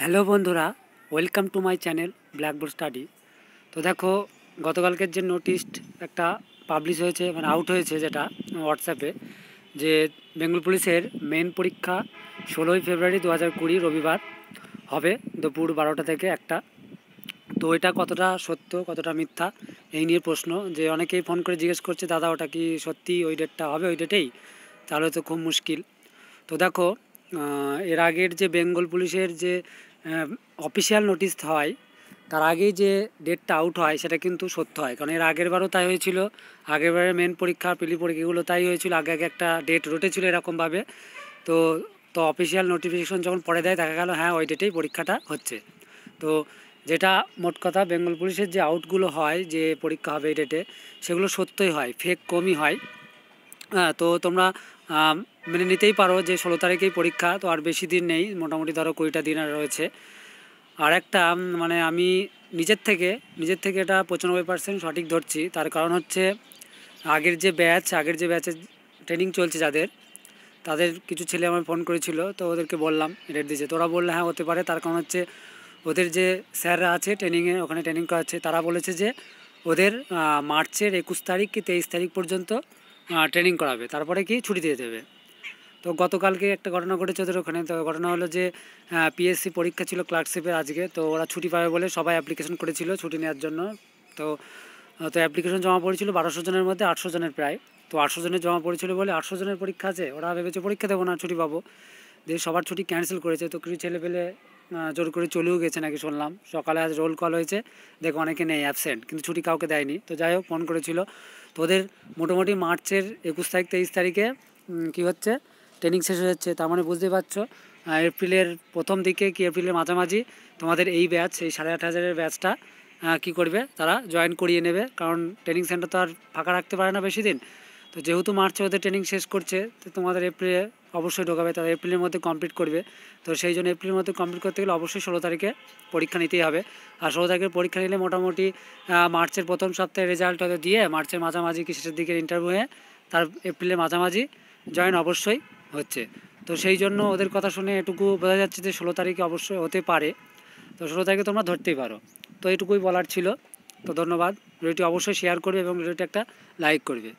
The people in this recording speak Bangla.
হ্যালো বন্ধুরা welcome to my channel blackboard study তো দেখো গতকালকের যে নোটিস্ট একটা পাবলিশ হয়েছে মানে আউট হয়েছে যেটা হোয়াটসঅ্যাপে যে বেঙ্গল পুলিশের মেন পরীক্ষা ষোলোই ফেব্রুয়ারি দু হাজার কুড়ি রবিবার হবে দুপুর বারোটা থেকে একটা তো এটা কতটা সত্য কতটা মিথ্যা এই নিয়ে প্রশ্ন যে অনেকেই ফোন করে জিজ্ঞেস করছে দাদা ওটা কি সত্যি ওই ডেটটা হবে ওই ডেটেই তাহলে তো খুব মুশকিল তো দেখো এর আগের যে বেঙ্গল পুলিশের যে অফিসিয়াল নোটিস হয় তার আগেই যে ডেটটা আউট হয় সেটা কিন্তু সত্য হয় কারণ এর আগের বারও তাই হয়েছিল আগের বারের মেন পরীক্ষা প্রিলি পরীক্ষাগুলো তাই হয়েছিল আগে আগে একটা ডেট রটেছিল এরকমভাবে তো তো অফিসিয়াল নোটিফিকেশন যখন পড়ে দেয় দেখা গেল হ্যাঁ ওই ডেটেই পরীক্ষাটা হচ্ছে তো যেটা মোট কথা বেঙ্গল পুলিশের যে আউটগুলো হয় যে পরীক্ষা হবে এই ডেটে সেগুলো সত্যই হয় ফেক কমই হয় হ্যাঁ তো তোমরা মেনে নিতেই পারো যে ষোলো তারিখেই পরীক্ষা তো আর বেশি দিন নেই মোটামুটি ধরো কুড়িটা দিন আর রয়েছে আর একটা মানে আমি নিজের থেকে নিজের থেকে এটা পঁচানব্বই পার্সেন্ট সঠিক ধরছি তার কারণ হচ্ছে আগের যে ব্যাচ আগের যে ব্যাচে ট্রেনিং চলছে যাদের তাদের কিছু ছেলে আমার ফোন করেছিল তো ওদেরকে বললাম রেট দিয়েছে তোরা বললে হ্যাঁ হতে পারে তার কারণ হচ্ছে ওদের যে স্যাররা আছে ট্রেনিংয়ে ওখানে ট্রেনিং করাচ্ছে তারা বলেছে যে ওদের মার্চের একুশ তারিখ কি তেইশ তারিখ পর্যন্ত ট্রেনিং করাবে তারপরে কি ছুটি দিয়ে দেবে তো গতকালকে একটা ঘটনা ঘটেছে ওদের ওখানে তো ঘটনা হলো যে পিএসসি পরীক্ষা ছিল ক্লার্কশিপের আজকে তো ওরা ছুটি পাবে বলে সবাই অ্যাপ্লিকেশন করেছিল ছুটি নেওয়ার জন্য তো তো অ্যাপ্লিকেশন জমা পড়েছিল বারোশো জনের মধ্যে আটশো জনের প্রায় তো আটশো জনের জমা পড়েছিল বলে আটশো জনের পরীক্ষা আছে ওরা ভেবেছে পরীক্ষা দেবো না ছুটি পাবো দিয়ে সবার ছুটি ক্যান্সেল করেছে তো কিছু ছেলে পেলে জোর করে চলেও গেছে নাকি শুনলাম সকালে আজ রোল কল হয়েছে দেখো অনেকে নেই অ্যাবসেন্ট কিন্তু ছুটি কাউকে দেয়নি তো যাই হোক ফোন করেছিল তো ওদের মোটামুটি মার্চের একুশ তারিখ তেইশ তারিখে কী হচ্ছে ট্রেনিং শেষ হয়ে যাচ্ছে তার মানে বুঝতে পারছো এপ্রিলের প্রথম দিকে কি এপ্রিলের মাঝামাঝি তোমাদের এই ব্যাচ এই সাড়ে আট হাজারের ব্যাচটা কী করবে তারা জয়েন করিয়ে নেবে কারণ ট্রেনিং সেন্টার তো আর ফাঁকা রাখতে পারে না বেশি দিন তো যেহেতু মার্চে ওদের ট্রেনিং শেষ করছে তো তোমাদের এপ্রিলে অবশ্যই ঢোকাবে তারা এপ্রিলের মধ্যে কমপ্লিট করবে তো সেই জন্য এপ্রিলের মধ্যে কমপ্লিট করতে গেলে অবশ্যই ষোলো তারিখে পরীক্ষা নিতেই হবে আর ষোলো তারিখের পরীক্ষা নিলে মোটামুটি মার্চের প্রথম সপ্তাহে রেজাল্ট হয়তো দিয়ে মার্চের মাঝামাঝি কি শেষের ইন্টারভিউ হয়ে তার এপ্রিলের মাঝামাঝি জয়েন অবশ্যই হচ্ছে তো সেই জন্য ওদের কথা শুনে এটুকু বোঝা যাচ্ছে যে ষোলো তারিখে অবশ্যই হতে পারে তো ষোলো তারিখে তোমরা ধরতেই পারো তো এটুকুই বলার ছিল তো ধন্যবাদ ভিডিওটি অবশ্যই শেয়ার করবে এবং ভিডিওটি একটা লাইক করবে